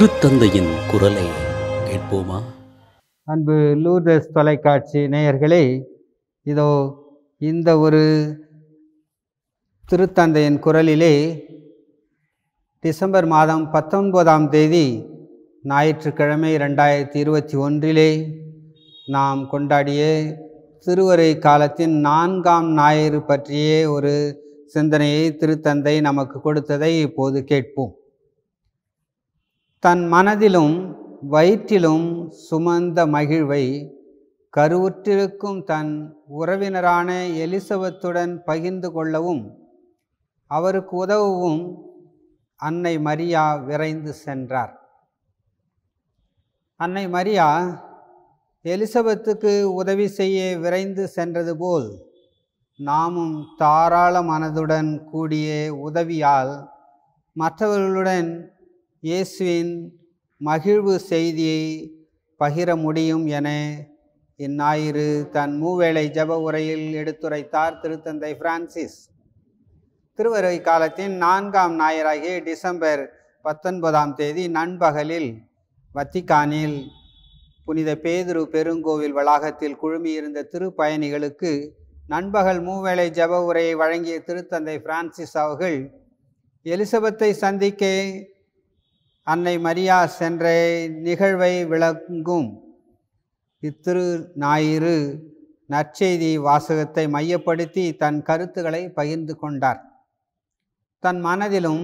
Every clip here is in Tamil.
திருத்தந்தையின் குரலை கேட்போமா அன்பு லூர்தஸ் தொலைக்காட்சி நேயர்களே இதோ இந்த ஒரு திருத்தந்தையின் குரலிலே டிசம்பர் மாதம் பத்தொன்பதாம் தேதி ஞாயிற்றுக்கிழமை ரெண்டாயிரத்தி இருபத்தி ஒன்றிலே நாம் கொண்டாடிய திருவரை காலத்தின் நான்காம் ஞாயிறு பற்றிய ஒரு சிந்தனையை திருத்தந்தை நமக்கு கொடுத்ததை இப்போது கேட்போம் தன் மனதிலும் வயிற்றிலும் சுமந்த மகிழ்வை கருவுற்றிருக்கும் தன் உறவினரான எலிசபத்துடன் பகிர்ந்து கொள்ளவும் அவருக்கு உதவவும் அன்னை மரியா விரைந்து சென்றார் அன்னை மரியா எலிசபத்துக்கு உதவி செய்ய விரைந்து சென்றது போல் நாமும் தாராள மனதுடன் கூடிய உதவியால் மற்றவர்களுடன் இயேசுவின் மகிழ்வு செய்தியை பகிர முடியும் என இந்நாயிறு தன் மூவேளை ஜப உரையில் எடுத்துரைத்தார் திருத்தந்தை பிரான்சிஸ் திருவருகை காலத்தின் நான்காம் ஞாயிறாகிய டிசம்பர் பத்தொன்பதாம் தேதி நண்பகலில் வத்திக்கானில் புனித பேதுரு பெருங்கோவில் வளாகத்தில் குழுமியிருந்த திருப்பயணிகளுக்கு நண்பகல் மூவேளை ஜப உரையை வழங்கிய திருத்தந்தை பிரான்சிஸ் அவர்கள் எலிசபெத்தை சந்திக்க அன்னை மரியா சென்ற நிகழ்வை விளங்கும் இத்திரு ஞாயிறு நற்செய்தி வாசகத்தை மையப்படுத்தி தன் கருத்துக்களை பகிர்ந்து கொண்டார் தன் மனதிலும்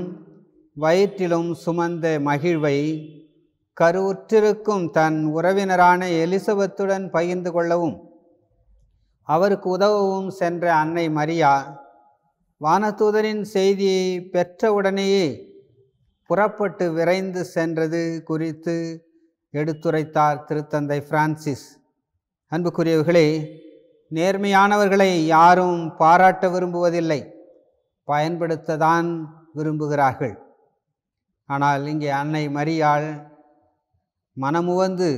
வயிற்றிலும் சுமந்த மகிழ்வை கருவுற்றிருக்கும் தன் உறவினரான எலிசபெத்துடன் பகிர்ந்து கொள்ளவும் அவருக்கு உதவவும் சென்ற அன்னை மரியா வானதூதரின் செய்தியை பெற்றவுடனேயே புறப்பட்டு விரைந்து சென்றது குறித்து எடுத்துரைத்தார் திருத்தந்தை பிரான்சிஸ் அன்புக்குரியவர்களே நேர்மையானவர்களை யாரும் பாராட்ட விரும்புவதில்லை பயன்படுத்ததான் விரும்புகிறார்கள் ஆனால் இங்கே அன்னை மரியாள் மனமுவந்து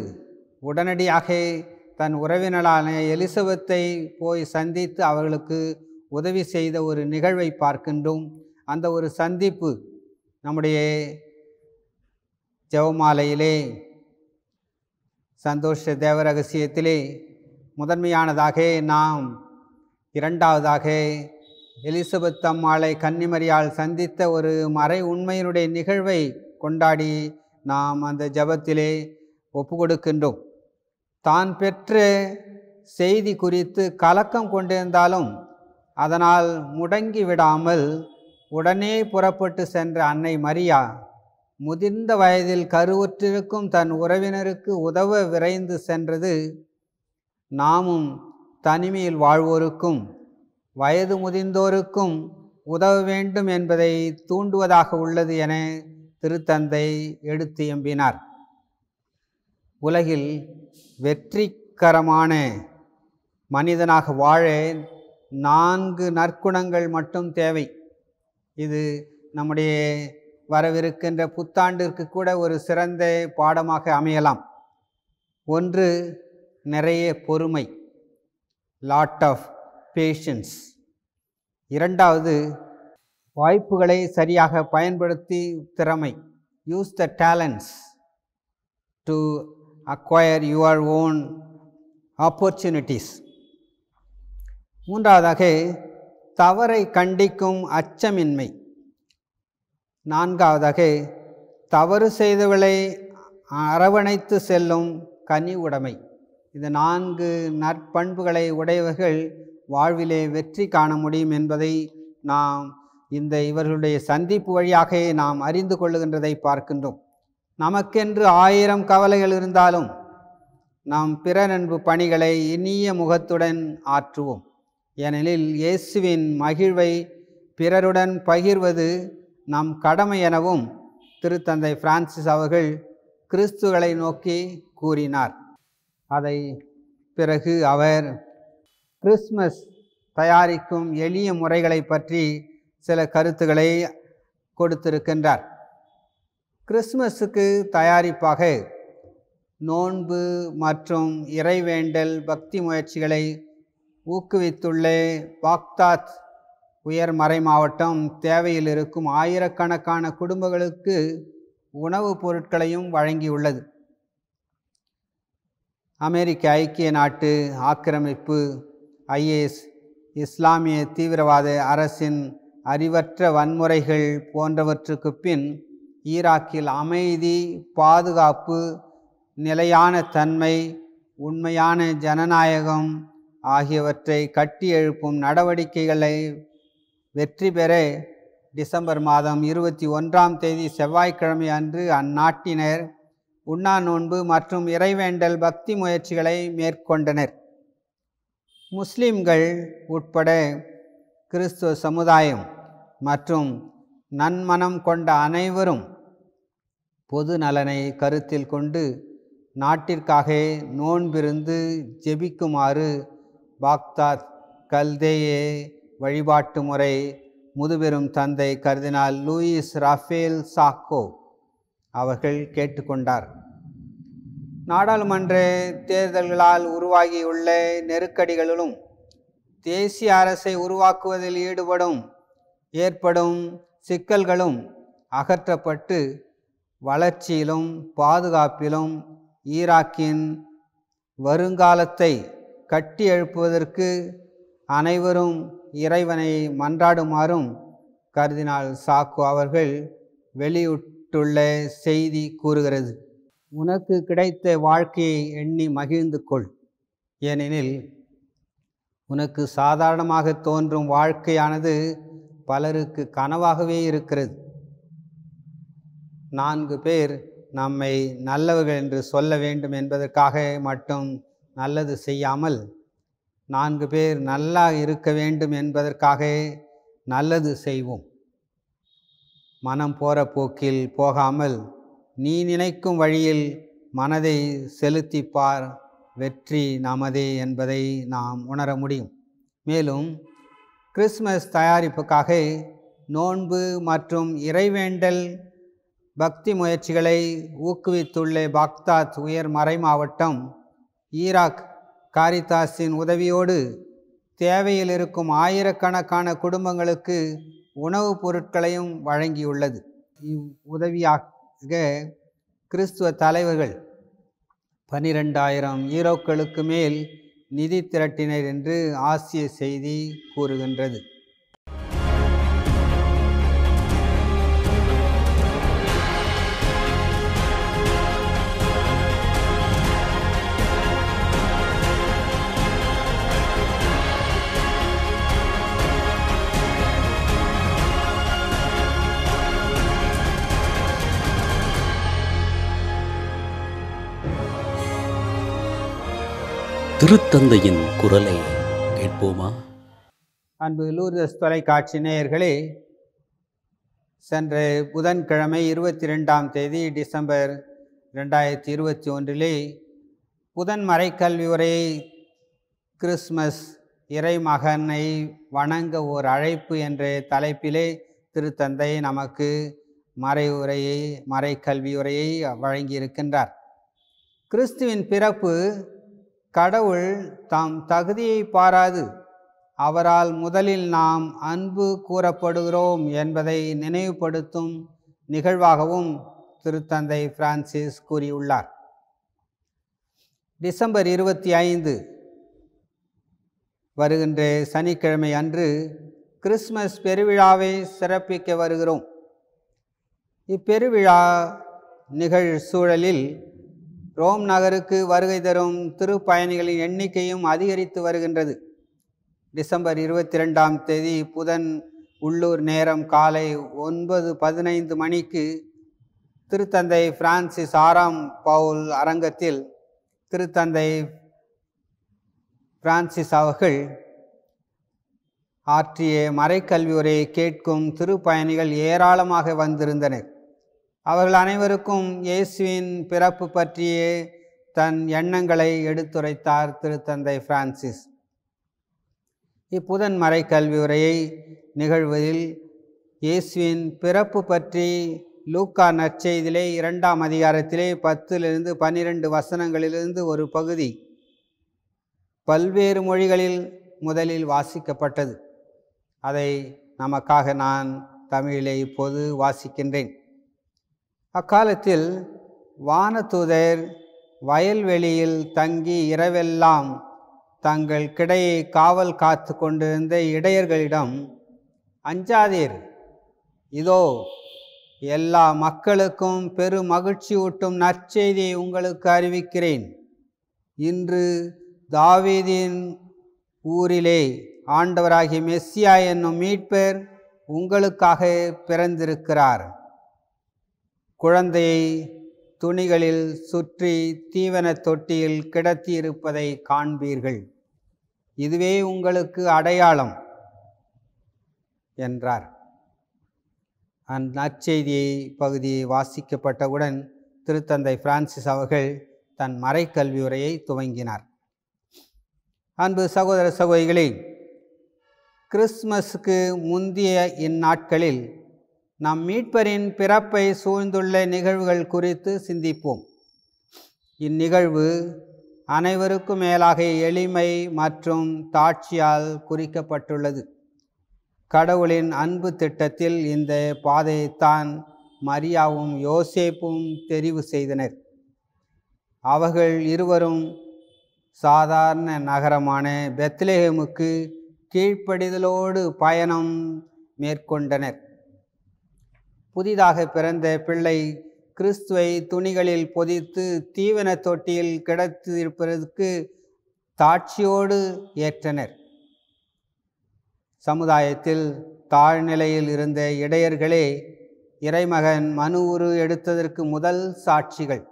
உடனடியாக தன் உறவினரான எலிசபெத்தை போய் சந்தித்து அவர்களுக்கு உதவி செய்த ஒரு நிகழ்வை பார்க்கின்றோம் அந்த ஒரு சந்திப்பு நம்முடைய ஜெவமாலையிலே சந்தோஷ தேவரகசியத்திலே முதன்மையானதாக நாம் இரண்டாவதாக எலிசபெத் அம்மாளை கன்னிமரியால் சந்தித்த ஒரு மறை உண்மையினுடைய நிகழ்வை கொண்டாடி நாம் அந்த ஜபத்திலே ஒப்பு கொடுக்கின்றோம் தான் பெற்ற செய்தி குறித்து கலக்கம் கொண்டிருந்தாலும் அதனால் முடங்கி விடாமல் உடனே புறப்பட்டு சென்ற அன்னை மரியா முதிர்ந்த வயதில் கருவுற்றிருக்கும் தன் உறவினருக்கு உதவ விரைந்து சென்றது நாமும் தனிமையில் வாழ்வோருக்கும் வயது முதிர்ந்தோருக்கும் உதவ வேண்டும் என்பதை தூண்டுவதாக உள்ளது என திருத்தந்தை எடுத்து எம்பினார் உலகில் வெற்றிகரமான மனிதனாக வாழ நான்கு நற்குணங்கள் மட்டும் தேவை இது நம்முடைய வரவிருக்கின்ற புத்தாண்டிற்கு கூட ஒரு சிறந்த பாடமாக அமையலாம் ஒன்று நிறைய பொறுமை லாட் ஆஃப் பேஷன்ஸ் இரண்டாவது வாய்ப்புகளை சரியாக பயன்படுத்தி திறமை use the talents to acquire your own opportunities மூன்றாவதாக தவறை கண்டிக்கும் அச்சமின்மை நான்காவதாக தவறு செய்தவளை அரவணைத்து செல்லும் கனி உடைமை இந்த நான்கு நற்பண்புகளை உடையவர்கள் வாழ்விலே வெற்றி காண முடியும் என்பதை நாம் இந்த இவர்களுடைய சந்திப்பு வழியாக நாம் அறிந்து கொள்ளுகின்றதை பார்க்கின்றோம் நமக்கென்று ஆயிரம் கவலைகள் இருந்தாலும் நாம் பிற நண்பு பணிகளை இனிய முகத்துடன் ஆற்றுவோம் ஏனெனில் இயேசுவின் மகிழ்வை பிறருடன் பகிர்வது நம் கடமை எனவும் திருத்தந்தை பிரான்சிஸ் அவர்கள் கிறிஸ்துகளை நோக்கி கூறினார் அதை பிறகு அவர் கிறிஸ்மஸ் தயாரிக்கும் எளிய முறைகளை பற்றி சில கருத்துக்களை கொடுத்திருக்கின்றார் கிறிஸ்மஸுக்கு தயாரிப்பாக நோன்பு மற்றும் இறைவேண்டல் பக்தி முயற்சிகளை ஊக்குவித்துள்ளே பாக்தாத் உயர் மறை மாவட்டம் தேவையில் இருக்கும் ஆயிரக்கணக்கான குடும்பங்களுக்கு உணவுப் பொருட்களையும் வழங்கியுள்ளது அமெரிக்க ஐக்கிய நாட்டு ஆக்கிரமிப்பு ஐஏஎஸ் இஸ்லாமிய தீவிரவாத அரசின் அறிவற்ற வன்முறைகள் போன்றவற்றுக்கு பின் ஈராக்கில் அமைதி பாதுகாப்பு நிலையான தன்மை உண்மையான ஜனநாயகம் ஆகியவற்றை கட்டி எழுப்பும் நடவடிக்கைகளை வெற்றி பெற டிசம்பர் மாதம் இருபத்தி ஒன்றாம் தேதி செவ்வாய்க்கிழமை அன்று அந்நாட்டினர் உண்ணா நோன்பு மற்றும் இறைவேண்டல் பக்தி முயற்சிகளை மேற்கொண்டனர் முஸ்லிம்கள் உட்பட கிறிஸ்துவ சமுதாயம் மற்றும் நன்மனம் கொண்ட அனைவரும் பொது நலனை கருத்தில் கொண்டு நாட்டிற்காக நோன்பிருந்து ஜெபிக்குமாறு பாக்தாத் கல்தேயே வழிபாட்டு முறை முதுபெரும் தந்தை கருதினால் லூயிஸ் ரஃபேல் சாக்கோ அவர்கள் கேட்டுக்கொண்டார் நாடாளுமன்ற தேர்தல்களால் உருவாகியுள்ள நெருக்கடிகளிலும் தேசிய அரசை உருவாக்குவதில் ஈடுபடும் ஏற்படும் சிக்கல்களும் அகற்றப்பட்டு வளர்ச்சியிலும் பாதுகாப்பிலும் ஈராக்கின் வருங்காலத்தை கட்டி எழுப்புவதற்கு அனைவரும் இறைவனை மன்றாடுமாறும் கருதினால் சாக்கு அவர்கள் வெளியிட்டுள்ள செய்தி கூறுகிறது உனக்கு கிடைத்த வாழ்க்கையை எண்ணி மகிழ்ந்து கொள் ஏனெனில் உனக்கு சாதாரணமாக தோன்றும் வாழ்க்கையானது பலருக்கு கனவாகவே இருக்கிறது நான்கு பேர் நம்மை நல்லவர்கள் என்று சொல்ல வேண்டும் என்பதற்காக மட்டும் நல்லது செய்யாமல் நான்கு பேர் நல்லா இருக்க வேண்டும் என்பதற்காக நல்லது செய்வோம் மனம் போகிற போக்கில் போகாமல் நீ நினைக்கும் வழியில் மனதை செலுத்திப்பார் வெற்றி நமதே என்பதை நாம் உணர முடியும் மேலும் கிறிஸ்மஸ் தயாரிப்புக்காக நோன்பு மற்றும் இறைவேண்டல் பக்தி முயற்சிகளை ஊக்குவித்துள்ள பாக்தாத் உயர் மறை மாவட்டம் ஈராக் காரிதாஸின் உதவியோடு தேவையில் இருக்கும் ஆயிரக்கணக்கான குடும்பங்களுக்கு உணவுப் பொருட்களையும் வழங்கியுள்ளது இவ் உதவியாக கிறிஸ்துவ தலைவர்கள் பனிரெண்டாயிரம் ஈரோக்களுக்கு மேல் நிதி திரட்டினர் என்று ஆசிய செய்தி கூறுகின்றது திருத்தந்தையின் குரலை கேட்போமா அன்பு லூர்தஸ் தொலைக்காட்சி நேயர்களே சென்ற புதன்கிழமை இருபத்தி ரெண்டாம் தேதி டிசம்பர் ரெண்டாயிரத்தி இருபத்தி ஒன்றிலே புதன் மறைக்கல்வி உரை கிறிஸ்மஸ் இறைமகனை வணங்க ஓர் அழைப்பு என்ற தலைப்பிலே திருத்தந்தை நமக்கு மறை உரையை மறைக்கல்வி உரையை வழங்கியிருக்கின்றார் கிறிஸ்துவின் பிறப்பு கடவுள் தாம் தகுதியை பாராது அவரால் முதலில் நாம் அன்பு கூறப்படுகிறோம் என்பதை நினைவுபடுத்தும் நிகழ்வாகவும் திருத்தந்தை பிரான்சிஸ் கூறியுள்ளார் டிசம்பர் இருபத்தி ஐந்து வருகின்ற சனிக்கிழமை அன்று கிறிஸ்மஸ் பெருவிழாவை சிறப்பிக்க வருகிறோம் இப்பெருவிழா நிகழ் சூழலில் ரோம் நகருக்கு வருகை தரும் திருப்பயணிகளின் எண்ணிக்கையும் அதிகரித்து வருகின்றது டிசம்பர் இருபத்தி ரெண்டாம் தேதி புதன் உள்ளூர் நேரம் காலை ஒன்பது பதினைந்து மணிக்கு திருத்தந்தை பிரான்சிஸ் ஆறாம் பவுல் அரங்கத்தில் திருத்தந்தை பிரான்சிஸ் அவர்கள் ஆற்றிய மறைக்கல்வி கேட்கும் திருப்பயணிகள் ஏராளமாக வந்திருந்தனர் அவர்கள் அனைவருக்கும் இயேசுவின் பிறப்பு பற்றியே தன் எண்ணங்களை எடுத்துரைத்தார் திருத்தந்தை பிரான்சிஸ் இப்புதன் மறை கல்வி உரையை நிகழ்வதில் இயேசுவின் பிறப்பு பற்றி லூக்கா நற்செய்திலே இரண்டாம் அதிகாரத்திலே பத்திலிருந்து பன்னிரண்டு வசனங்களிலிருந்து ஒரு பகுதி பல்வேறு மொழிகளில் முதலில் வாசிக்கப்பட்டது அதை நமக்காக நான் தமிழிலே இப்போது வாசிக்கின்றேன் அக்காலத்தில் வானதூதர் வயல்வெளியில் தங்கி இரவெல்லாம் தங்கள் கிடையை காவல் காத்து கொண்டிருந்த இடையர்களிடம் அஞ்சாதீர் இதோ எல்லா மக்களுக்கும் பெரு மகிழ்ச்சி ஊட்டும் நற்செய்தியை உங்களுக்கு அறிவிக்கிறேன் இன்று தாவீதின் ஊரிலே ஆண்டவராகிய மெஸ்ஸியா என்னும் மீட்பர் உங்களுக்காக பிறந்திருக்கிறார் குழந்தையை துணிகளில் சுற்றி தீவன தொட்டியில் கிடத்தியிருப்பதை காண்பீர்கள் இதுவே உங்களுக்கு அடையாளம் என்றார் அந்நற்செய்தியை பகுதி வாசிக்கப்பட்டவுடன் திருத்தந்தை பிரான்சிஸ் அவர்கள் தன் மறைக்கல்வி உரையை துவங்கினார் அன்பு சகோதர சகோதரிகளே கிறிஸ்மஸுக்கு முந்தைய இந்நாட்களில் நம் மீட்பரின் பிறப்பை சூழ்ந்துள்ள நிகழ்வுகள் குறித்து சிந்திப்போம் இந்நிகழ்வு அனைவருக்கும் மேலாக எளிமை மற்றும் தாட்சியால் குறிக்கப்பட்டுள்ளது கடவுளின் அன்பு திட்டத்தில் இந்த பாதையைத்தான் மரியாவும் யோசேப்பும் தெரிவு செய்தனர் அவர்கள் இருவரும் சாதாரண நகரமான பெத்லேஹேமுக்கு கீழ்ப்படிதலோடு பயணம் மேற்கொண்டனர் புதிதாக பிறந்த பிள்ளை கிறிஸ்துவை துணிகளில் பொதித்து தீவன தொட்டியில் கிடத்து இருப்பதற்கு தாட்சியோடு ஏற்றனர் சமுதாயத்தில் தாழ்நிலையில் இருந்த இடையர்களே இறைமகன் மனு உரு எடுத்ததற்கு முதல் சாட்சிகள்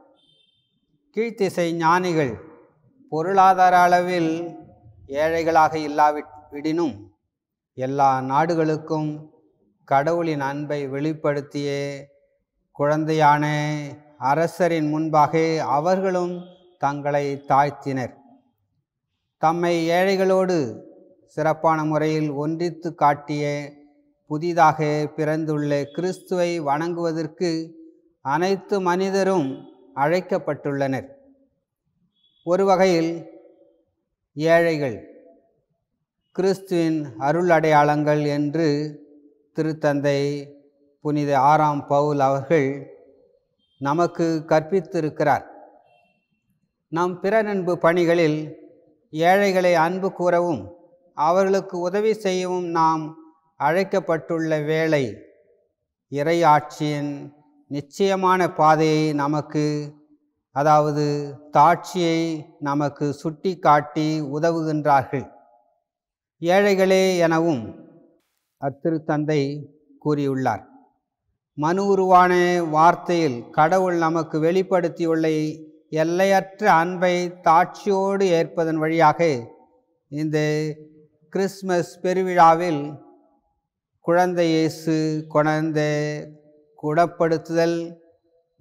கீழ்த்திசை ஞானிகள் பொருளாதார அளவில் ஏழைகளாக இல்லாவிடினும் எல்லா நாடுகளுக்கும் கடவுளின் அன்பை வெளிப்படுத்திய குழந்தையான அரசரின் முன்பாக அவர்களும் தங்களை தாழ்த்தினர் தம்மை ஏழைகளோடு சிறப்பான முறையில் ஒன்றித்து காட்டிய புதிதாக பிறந்துள்ள கிறிஸ்துவை வணங்குவதற்கு அனைத்து மனிதரும் அழைக்கப்பட்டுள்ளனர் ஒரு வகையில் ஏழைகள் கிறிஸ்துவின் அருள் அடையாளங்கள் என்று திருத்தந்தை புனித ஆறாம் பவுல் அவர்கள் நமக்கு கற்பித்திருக்கிறார் நம் பிற நண்பு பணிகளில் ஏழைகளை அன்பு கூறவும் அவர்களுக்கு உதவி செய்யவும் நாம் அழைக்கப்பட்டுள்ள வேளை இறையாட்சியின் நிச்சயமான பாதையை நமக்கு அதாவது தாட்சியை நமக்கு சுட்டி காட்டி உதவுகின்றார்கள் ஏழைகளே எனவும் அத்திருத்தந்தை கூறியுள்ளார் மனு உருவான வார்த்தையில் கடவுள் நமக்கு வெளிப்படுத்தியுள்ள எல்லையற்ற அன்பை தாட்சியோடு ஏற்பதன் வழியாக இந்த கிறிஸ்மஸ் பெருவிழாவில் குழந்தை இயேசு குழந்த குடப்படுத்துதல்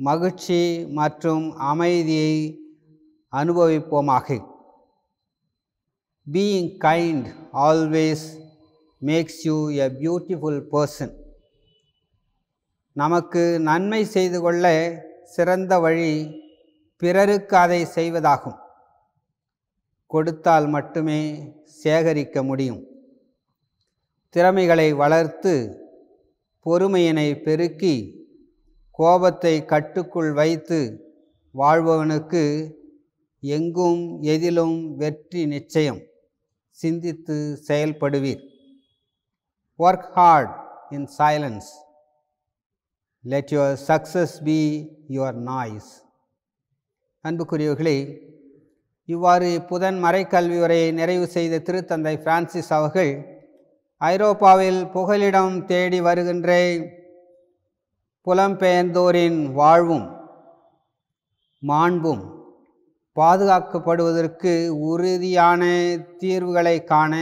மகிழ்ச்சி மற்றும் அமைதியை அனுபவிப்போமாக being kind always makes you a beautiful person நமக்கு நன்மை செய்து கொள்ள சிறந்த வழி பிறருக்கு அதை செய்வதாகும் கொடுத்தால் மட்டுமே சேகரிக்க முடியும் திறமைகளை வளர்த்து பொறுமையினை பெருக்கி கோபத்தை கட்டுக்குள் வைத்து வாழ்பவனுக்கு எங்கும் எதிலும் வெற்றி நிச்சயம் சிந்தித்து செயல்படுவீர் Work hard in silence. Let your success be your noise. அன்புக்குரியவர்களே இவ்வாறு புதன் மறைக்கல்வி உரையை நிறைவு செய்த திருத்தந்தை பிரான்சிஸ் அவர்கள் ஐரோப்பாவில் புகலிடம் தேடி வருகின்ற புலம்பெயர்ந்தோரின் வாழ்வும் மாண்பும் பாதுகாக்கப்படுவதற்கு உறுதியான தீர்வுகளை காண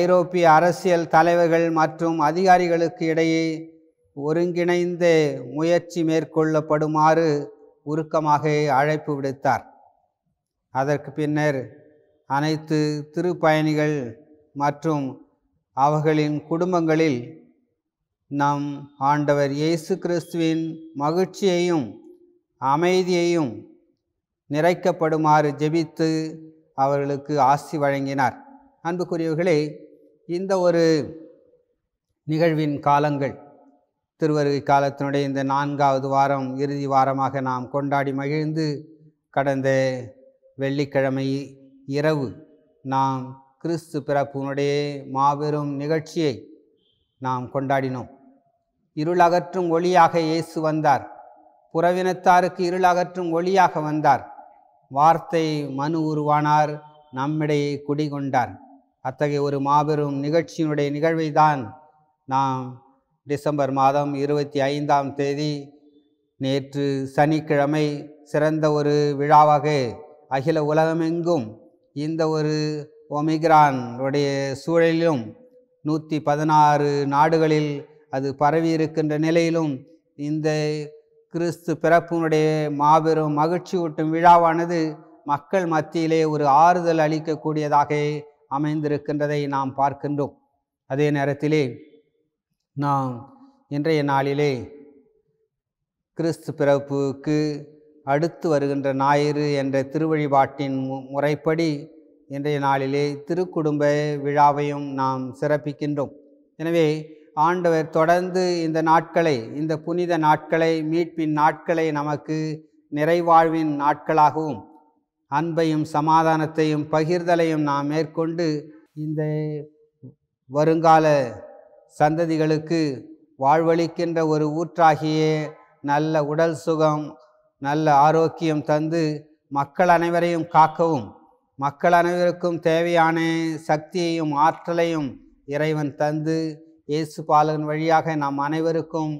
ஐரோப்பிய அரசியல் தலைவர்கள் மற்றும் அதிகாரிகளுக்கு இடையே ஒருங்கிணைந்த முயற்சி மேற்கொள்ளப்படுமாறு உருக்கமாக அழைப்பு விடுத்தார் அதற்கு பின்னர் அனைத்து திருப்பயணிகள் மற்றும் அவர்களின் குடும்பங்களில் நம் ஆண்டவர் இயேசு கிறிஸ்துவின் மகிழ்ச்சியையும் அமைதியையும் நிறைக்கப்படுமாறு ஜெபித்து அவர்களுக்கு ஆசி வழங்கினார் அன்புக்குரியவர்களே இந்த ஒரு நிகழ்வின் காலங்கள் திருவருகை காலத்தினுடைய இந்த நான்காவது வாரம் இறுதி வாரமாக நாம் கொண்டாடி மகிழ்ந்து கடந்த வெள்ளிக்கிழமை இரவு நாம் கிறிஸ்து பிறப்பினுடைய மாபெரும் நிகழ்ச்சியை நாம் கொண்டாடினோம் இருளகற்றும் ஒளியாக இயேசு வந்தார் புறவினத்தாருக்கு இருளகற்றும் ஒளியாக வந்தார் வார்த்தை மனு உருவானார் நம்மிடையே குடிகொண்டார் அத்தகைய ஒரு மாபெரும் நிகழ்ச்சியினுடைய நிகழ்வை தான் நாம் டிசம்பர் மாதம் இருபத்தி ஐந்தாம் தேதி நேற்று சனிக்கிழமை சிறந்த ஒரு விழாவாக அகில உலகமெங்கும் இந்த ஒரு ஒமிக்ரானுடைய சூழலிலும் நூற்றி பதினாறு நாடுகளில் அது பரவி இருக்கின்ற நிலையிலும் இந்த கிறிஸ்து பிறப்பினுடைய மாபெரும் மகிழ்ச்சி ஊட்டும் விழாவானது மக்கள் மத்தியிலே ஒரு ஆறுதல் அளிக்கக்கூடியதாக அமைந்திருக்கின்றதை நாம் பார்க்கின்றோம் அதே நேரத்திலே நாம் இன்றைய நாளிலே கிறிஸ்து பிறப்புக்கு அடுத்து வருகின்ற ஞாயிறு என்ற திருவழிபாட்டின் முறைப்படி இன்றைய நாளிலே திருக்குடும்ப விழாவையும் நாம் சிறப்பிக்கின்றோம் எனவே ஆண்டவர் தொடர்ந்து இந்த நாட்களை இந்த புனித நாட்களை மீட்பின் நாட்களை நமக்கு நிறைவாழ்வின் நாட்களாகவும் அன்பையும் சமாதானத்தையும் பகிர்தலையும் நாம் மேற்கொண்டு இந்த வருங்கால சந்ததிகளுக்கு வாழ்வளிக்கின்ற ஒரு ஊற்றாகிய நல்ல உடல் சுகம் நல்ல ஆரோக்கியம் தந்து மக்கள் அனைவரையும் காக்கவும் மக்கள் அனைவருக்கும் தேவையான சக்தியையும் ஆற்றலையும் இறைவன் தந்து இயேசு பாலகன் வழியாக நாம் அனைவருக்கும்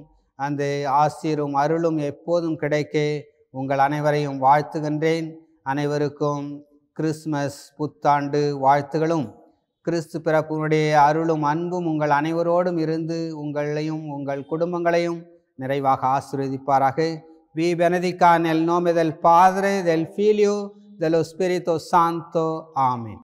அந்த ஆசிரும் அருளும் எப்போதும் கிடைக்க உங்கள் அனைவரையும் வாழ்த்துகின்றேன் அனைவருக்கும் கிறிஸ்மஸ் புத்தாண்டு வாழ்த்துகளும் கிறிஸ்து பிறப்பினுடைய அருளும் அன்பும் உங்கள் அனைவரோடும் இருந்து உங்களையும் உங்கள் குடும்பங்களையும் நிறைவாக ஆசீர்வதிப்பாராக வி benedica நெல் நோமெதல் பாதரே தெல் ஃபீலியோ தெலோ ஸ்பிரிதோ சாந்தோ Santo.